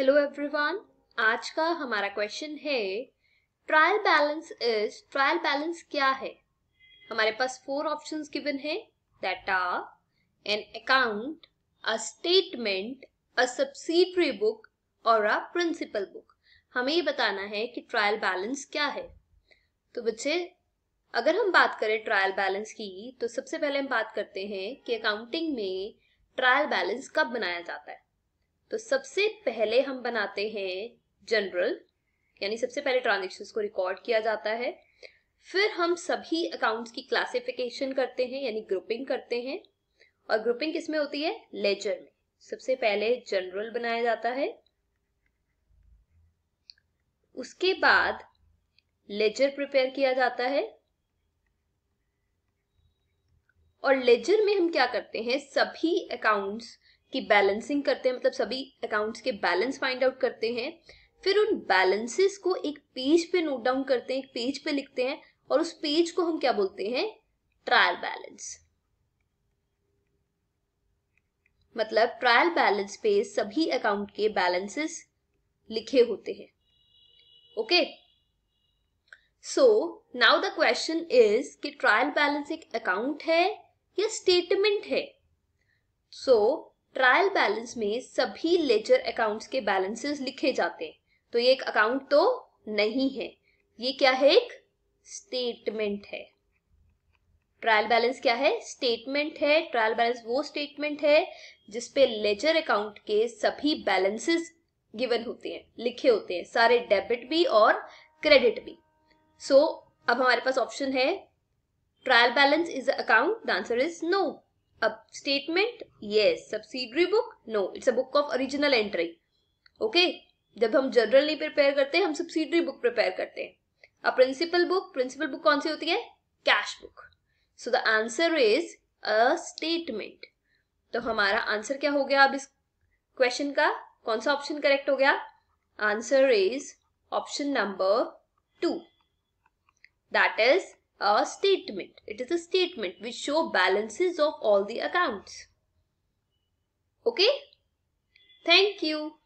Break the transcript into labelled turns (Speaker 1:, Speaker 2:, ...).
Speaker 1: Hello everyone आज का हमारा क्वेश्चन है trial balance is trial balance क्या है हमारे पास फोर ऑप्शंस गिवन है that are an account a statement a subsidiary book और अ प्रिंसिपल बुक हमें ये बताना है कि ट्रायल बैलेंस क्या है तो बच्चे अगर हम बात करें ट्रायल बैलेंस की तो सबसे पहले हम बात करते हैं कि अकाउंटिंग में ट्रायल बैलेंस कब बनाया जाता है तो सबसे पहले हम बनाते हैं जनरल यानी सबसे पहले ट्रांजेक्शन को रिकॉर्ड किया जाता है फिर हम सभी अकाउंट्स की क्लासिफिकेशन करते हैं यानी ग्रुपिंग करते हैं और ग्रुपिंग किसमें होती है लेजर में सबसे पहले जनरल बनाया जाता है उसके बाद लेजर प्रिपेयर किया जाता है और लेजर में हम क्या करते हैं सभी अकाउंट्स की बैलेंसिंग करते हैं मतलब सभी अकाउंट्स के बैलेंस फाइंड आउट करते हैं फिर उन बैलेंसेस को एक पेज पे नोट डाउन करते हैं एक पेज पे लिखते हैं और उस पेज को हम क्या बोलते हैं ट्रायल बैलेंस मतलब ट्रायल बैलेंस पे सभी अकाउंट के बैलेंसेस लिखे होते हैं okay so now the question is कि ट्रायल बैलेंस एक अकाउंट है या स्टेटमेंट है सो ट्रायल बैलेंस में सभी लेजर अकाउंट्स के बैलेंसेस लिखे जाते हैं तो ये एक अकाउंट तो नहीं है ये क्या है एक स्टेटमेंट है ट्रायल बैलेंस क्या है स्टेटमेंट है ट्रायल बैलेंस वो स्टेटमेंट है जिसपे लेजर अकाउंट के सभी बैलेंसेस गिवन होते हैं लिखे होते हैं सारे डेबिट भी और क्रेडिट भी सो so, अब हमारे पास ऑप्शन है trial balance is account the answer is no a statement yes subsidiary book no it's a book of original entry okay जब हम जनरल नहीं प्रिपेयर करते हम सब्सिडरी बुक प्रिपेयर करते हैं a principal book principal book कौन सी होती है cash book so the answer is a statement तो हमारा आंसर क्या हो गया अब इस क्वेश्चन का कौन सा ऑप्शन करेक्ट हो गया answer is option number two that is a statement. It is a statement which show balances of all the accounts. Okay? Thank you.